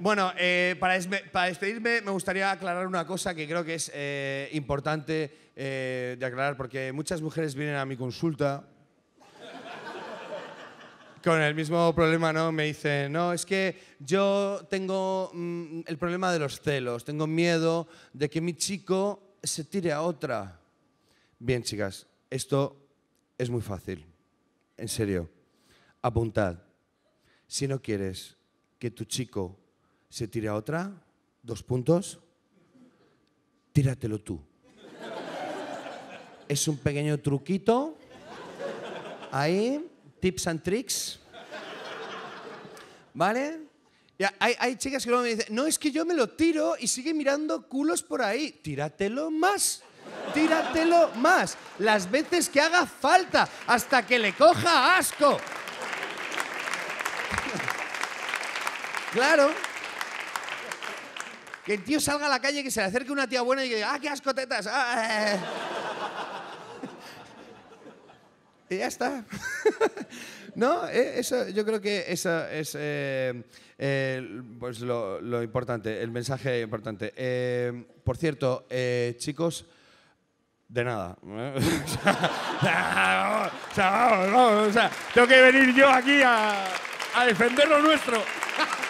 Bueno, eh, para, despedirme me gustaría aclarar una cosa que creo que es eh, importante eh, de aclarar, porque muchas mujeres vienen a mi consulta con el mismo problema, ¿no? Me dicen, no, es que yo tengo mm, el problema de los celos, tengo miedo de que mi chico se tire a otra. Bien, chicas, esto es muy fácil, en serio. Apuntad, si no quieres que tu chico se tira otra, dos puntos, tíratelo tú. Es un pequeño truquito, ahí, tips and tricks, ¿vale? hay, hay, chicas que luego me dicen, no, es que yo me lo tiro y sigue mirando culos por ahí. Tíratelo más, tíratelo más, las veces que haga falta, hasta que le coja asco. claro. Que el tío salga a la calle, que se le acerque una tía buena y que diga, ¡ah, qué asco ah, eh, eh". y ya está. no, eh, yo creo que eso es pues lo, importante, el mensaje importante. por cierto, chicos, de nada. o, sea, vamos, vamos, tengo que venir yo aquí a defender lo nuestro.